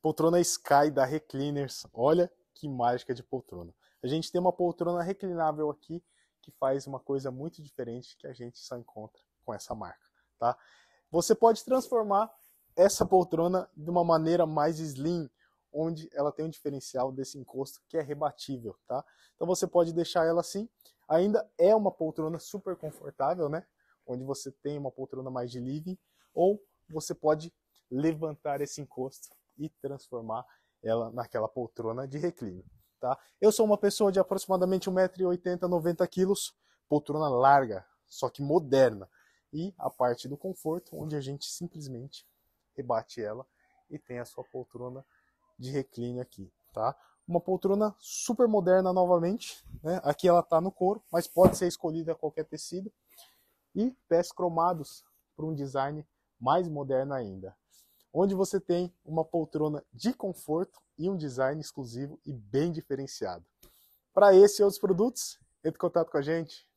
Poltrona Sky da Recliners. Olha que mágica de poltrona. A gente tem uma poltrona reclinável aqui que faz uma coisa muito diferente que a gente só encontra com essa marca, tá? Você pode transformar essa poltrona de uma maneira mais slim, onde ela tem um diferencial desse encosto que é rebatível, tá? Então você pode deixar ela assim. Ainda é uma poltrona super confortável, né? Onde você tem uma poltrona mais de living, ou você pode levantar esse encosto e transformar ela naquela poltrona de reclínio. Tá? Eu sou uma pessoa de aproximadamente 1,80m, 90kg, poltrona larga, só que moderna. E a parte do conforto, onde a gente simplesmente rebate ela e tem a sua poltrona de reclínio aqui, tá? Uma poltrona super moderna novamente, né? Aqui ela está no couro, mas pode ser escolhida qualquer tecido. E pés cromados para um design mais moderno ainda onde você tem uma poltrona de conforto e um design exclusivo e bem diferenciado. Para esse e outros produtos, entre em contato com a gente.